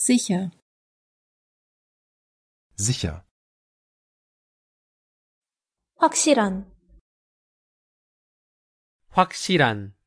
Sicher. Sicher. 확실한 확실한